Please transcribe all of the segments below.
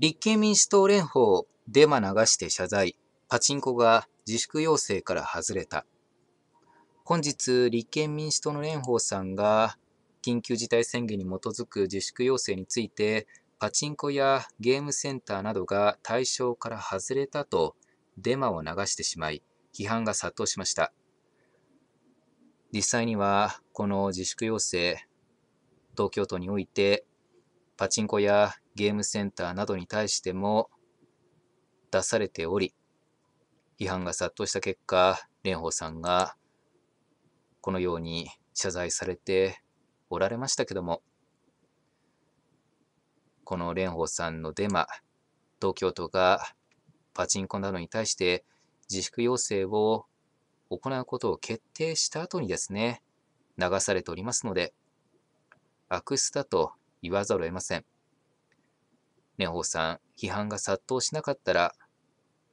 立憲民主党連邦、デマ流して謝罪、パチンコが自粛要請から外れた。本日、立憲民主党の蓮舫さんが、緊急事態宣言に基づく自粛要請について、パチンコやゲームセンターなどが対象から外れたとデマを流してしまい、批判が殺到しました。実際には、この自粛要請、東京都において、パチンコやゲームセンターなどに対しても出されており、批判が殺到した結果、蓮舫さんがこのように謝罪されておられましたけども、この蓮舫さんのデマ、東京都がパチンコなどに対して自粛要請を行うことを決定した後にですね、流されておりますので、悪質だと言わざるを得ません。蓮舫さん、批判が殺到しなかったら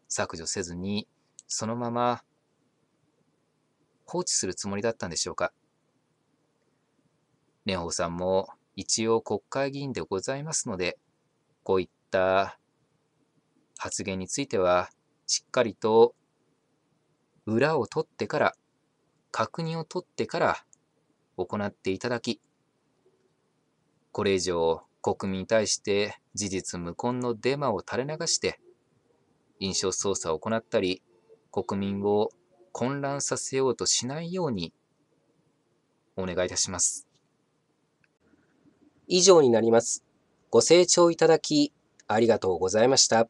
削除せずに、そのまま放置するつもりだったんでしょうか。蓮舫さんも一応国会議員でございますので、こういった発言については、しっかりと裏を取ってから、確認を取ってから行っていただき、これ以上国民に対して事実無根のデマを垂れ流して印象操作を行ったり国民を混乱させようとしないようにお願いいたします。以上になります。ご清聴いただきありがとうございました。